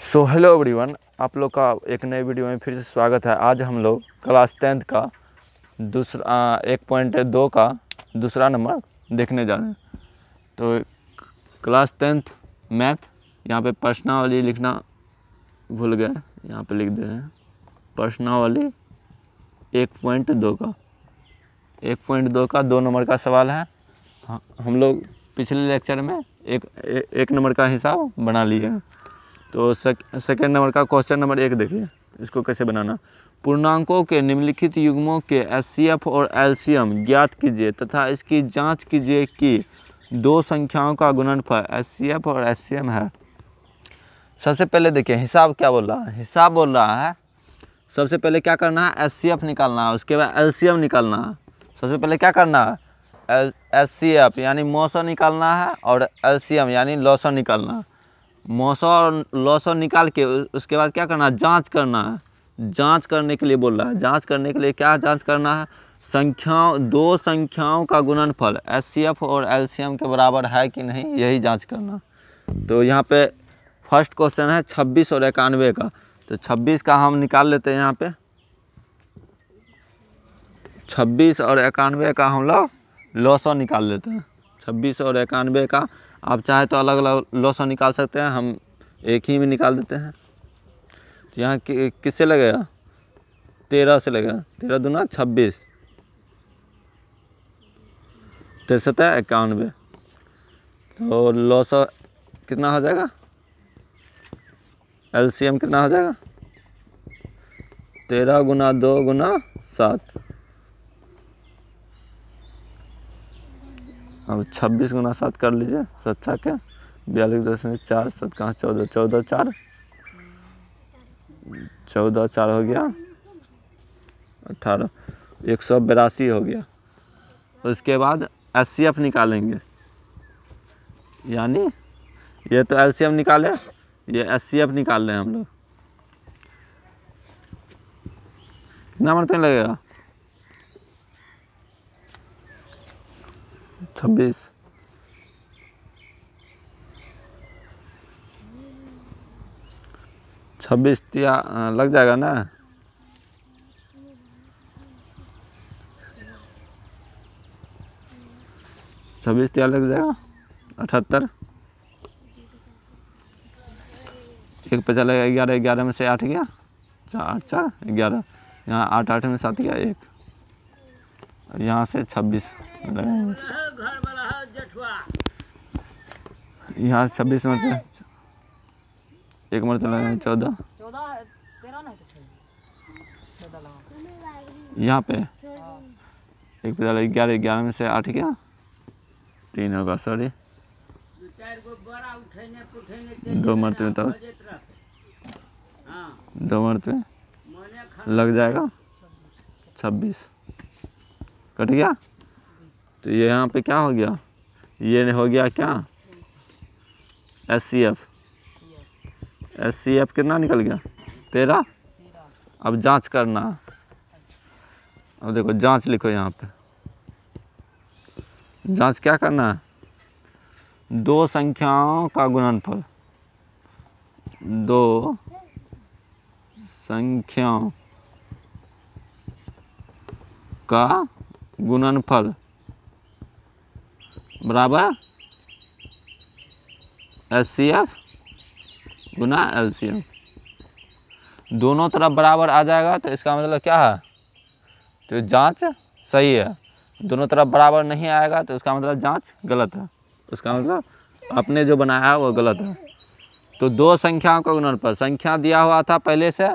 so hello everyone आप लोग का एक नए वीडियो में फिर से स्वागत है आज हम लोग क्लास टेंथ का दूसरा एक पॉइंट दो का दूसरा नंबर देखने जा रहे हैं तो क्लास टेंथ मैथ यहाँ पे पर्सनावली लिखना भूल गए यहाँ पे लिख दे रहे हैं पर्सनावली एक पॉइंट दो का एक पॉइंट दो का दो नंबर का सवाल है हाँ, हम लोग पिछले लेक्चर में एक ए, एक नंबर का हिसाब बना लिए तो सेकेंड नंबर का क्वेश्चन नंबर एक देखिए इसको कैसे बनाना पूर्णांकों के निम्नलिखित युग्मों के एस और एल्शियम ज्ञात कीजिए तथा इसकी जांच कीजिए कि दो संख्याओं का गुणनफल एस और एस है सबसे पहले देखिए हिसाब क्या बोल रहा है हिसाब बोल रहा है सबसे पहले क्या करना है एस निकालना है उसके बाद एल्शियम निकालना है सबसे पहले क्या करना है एस यानी मौसम निकालना है और एल्शियम यानी लौसन निकालना है मौसा और लौसा निकाल के उसके बाद क्या करना है जाँच करना है जाँच करने के लिए बोल रहा है जाँच करने के लिए क्या जाँच करना है संख्याओं दो संख्याओं का गुणनफल एच और एल के बराबर है कि नहीं यही जाँच करना तो यहाँ पे फर्स्ट क्वेश्चन है छब्बीस और इक्यानवे का तो छब्बीस का हम निकाल लेते हैं यहाँ पे छब्बीस और इक्यानवे का हम लोग लॉसो निकाल लेते हैं छब्बीस और इक्यानवे का आप चाहे तो अलग अलग लॉसन निकाल सकते हैं हम एक ही में निकाल देते हैं तो यहाँ किससे लगेगा तेरह से लगेगा तेरह दुना छब्बीस तिरसठ है इक्यानवे तो लौ सौ कितना हो जाएगा एलसीएम कितना हो जाएगा तेरह गुना दो गुना सात अब छब्बीस गुना सात कर लीजिए सच्चा के बयालीस दशमलव चार सात कहाँ चौदह चौदह चार चौदह चार हो गया अठारह एक सौ बिरासी हो गया उसके बाद एस सी एफ निकालेंगे यानी ये तो एल सी एफ निकाले ये एस सी एफ निकाल रहे हैं हम लोग कितना मरते लगेगा छब्बीस छब्बीस लग जाएगा ना छब्बीस तिया लग जाएगा अठहत्तर एक पे चलेगा ग्यारह ग्यारह में से आठ गया चार आठ चार ग्यारह यहाँ आठ आठ में सात गया एक यहाँ से छब्बीस लगाएंगे यहाँ छब्बीस मरचा एक मरचा लगाएंगे चौदह यहाँ पे एक पैदा ग्यारह ग्यारह में से आठ गया तीन होगा सॉरी दो में तब तो दो में लग जाएगा छब्बीस कट गया तो ये यहाँ पे क्या हो गया ये हो गया क्या S C F S C F कितना निकल गया तेरह अब जांच करना अब देखो जांच लिखो यहाँ पे जांच क्या करना है दो संख्याओं का गुणनफल दो संख्याओं का गुणनफल बराबर एस सी एफ गुना एल सी एम दोनों तरफ बराबर आ जाएगा तो इसका मतलब क्या है तो जांच सही है दोनों तरफ बराबर नहीं आएगा तो इसका मतलब जांच गलत है उसका मतलब आपने जो बनाया है वो गलत है तो दो संख्याओं का गुणनफल संख्या दिया हुआ था पहले से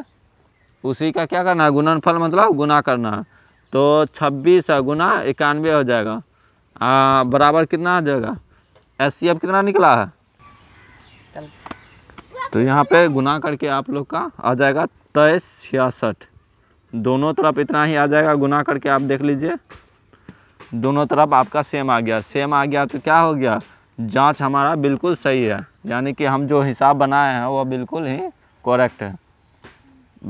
उसी का क्या करना है गुणनफल मतलब गुना करना है तो छब्बीस गुना इक्यानवे हो जाएगा आ, बराबर कितना आ जाएगा एस कितना निकला है तो यहाँ पे गुना करके आप लोग का आ जाएगा तेईस छियासठ दोनों तरफ इतना ही आ जाएगा गुना करके आप देख लीजिए दोनों तरफ आपका सेम आ गया सेम आ गया तो क्या हो गया जांच हमारा बिल्कुल सही है यानी कि हम जो हिसाब बनाए हैं वो बिल्कुल ही करेक्ट है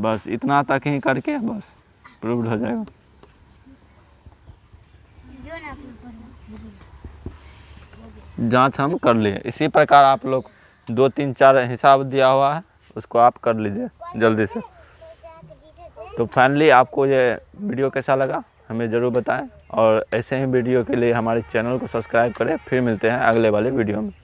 बस इतना तक ही करके बस प्रूव हो जाएगा जांच हम कर लिए इसी प्रकार आप लोग दो तीन चार हिसाब दिया हुआ है उसको आप कर लीजिए जल्दी से तो फाइनली आपको ये वीडियो कैसा लगा हमें ज़रूर बताएं और ऐसे ही वीडियो के लिए हमारे चैनल को सब्सक्राइब करें फिर मिलते हैं अगले वाले वीडियो में